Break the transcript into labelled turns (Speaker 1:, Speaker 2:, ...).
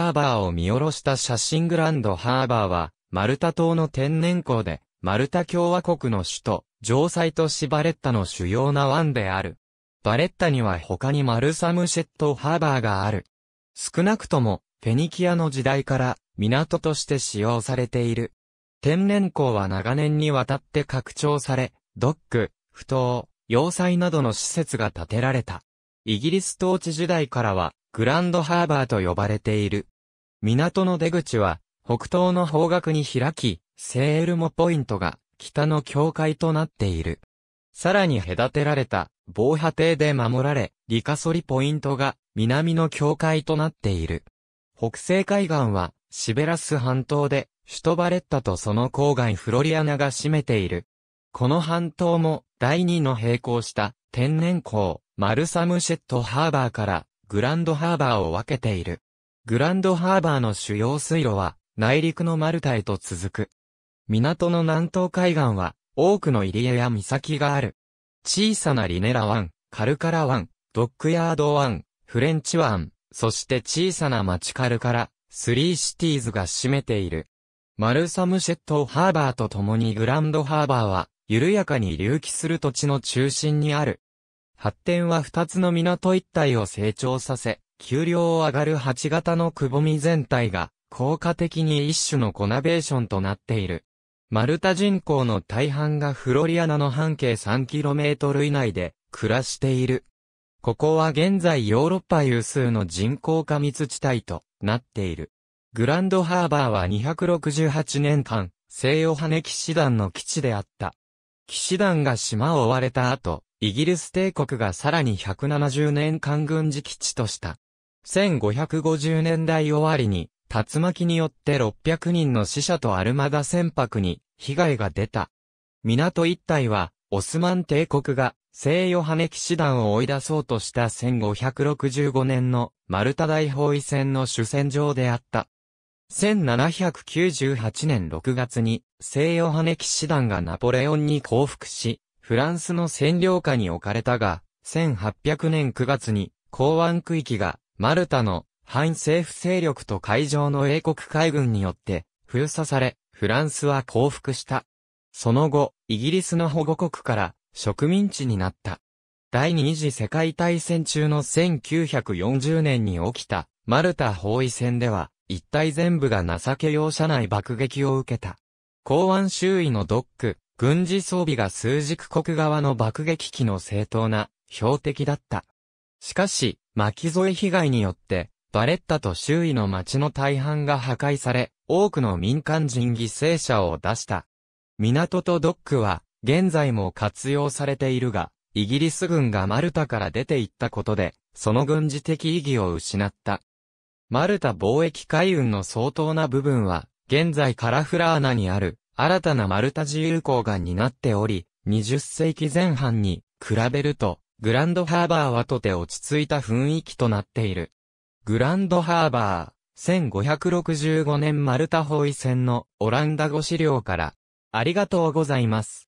Speaker 1: ハーバーを見下ろした写真グランドハーバーは、マルタ島の天然港で、マルタ共和国の首都、城塞都市バレッタの主要な湾である。バレッタには他にマルサムシェットハーバーがある。少なくとも、フェニキアの時代から港として使用されている。天然港は長年にわたって拡張され、ドック、不当、要塞などの施設が建てられた。イギリス統治時代からは、グランドハーバーと呼ばれている。港の出口は、北東の方角に開き、セールモポイントが北の境界となっている。さらに隔てられた防波堤で守られ、リカソリポイントが南の境界となっている。北西海岸はシベラス半島で、首都バレッタとその郊外フロリアナが占めている。この半島も第2の並行した天然港マルサムシェットハーバーからグランドハーバーを分けている。グランドハーバーの主要水路は、内陸のマルタへと続く。港の南東海岸は、多くの入り江や岬がある。小さなリネラ湾、カルカラ湾、ドックヤード湾、フレンチ湾、そして小さな町カルカラ、スリーシティーズが占めている。マルサムシェットハーバーと共にグランドハーバーは、緩やかに隆起する土地の中心にある。発展は二つの港一帯を成長させ、給料を上がる八型のくぼみ全体が、効果的に一種のコナベーションとなっている。マルタ人口の大半がフロリアナの半径 3km 以内で暮らしている。ここは現在ヨーロッパ有数の人口過密地帯となっている。グランドハーバーは268年間、西洋羽騎士団の基地であった。騎士団が島を追われた後、イギリス帝国がさらに170年間軍事基地とした。1550年代終わりに、竜巻によって600人の死者とアルマダ船舶に被害が出た。港一帯は、オスマン帝国が聖ヨハネ騎士団を追い出そうとした1565年のマルタ大包囲戦の主戦場であった。1798年6月に聖ヨハネ騎士団がナポレオンに降伏し、フランスの占領下に置かれたが、1800年9月に、港湾区域が、マルタの反政府勢力と海上の英国海軍によって、封鎖され、フランスは降伏した。その後、イギリスの保護国から植民地になった。第二次世界大戦中の1940年に起きたマルタ包囲戦では、一体全部が情け容赦ない爆撃を受けた。港湾周囲のドック、軍事装備が枢軸国側の爆撃機の正当な標的だった。しかし、巻き添え被害によって、バレッタと周囲の町の大半が破壊され、多くの民間人犠牲者を出した。港とドックは、現在も活用されているが、イギリス軍がマルタから出て行ったことで、その軍事的意義を失った。マルタ貿易海運の相当な部分は、現在カラフラーナにある新たなマルタ自由港が担っており、20世紀前半に比べると、グランドハーバーはとて落ち着いた雰囲気となっている。グランドハーバー、1565年マルタ包囲戦のオランダ語資料から、ありがとうございます。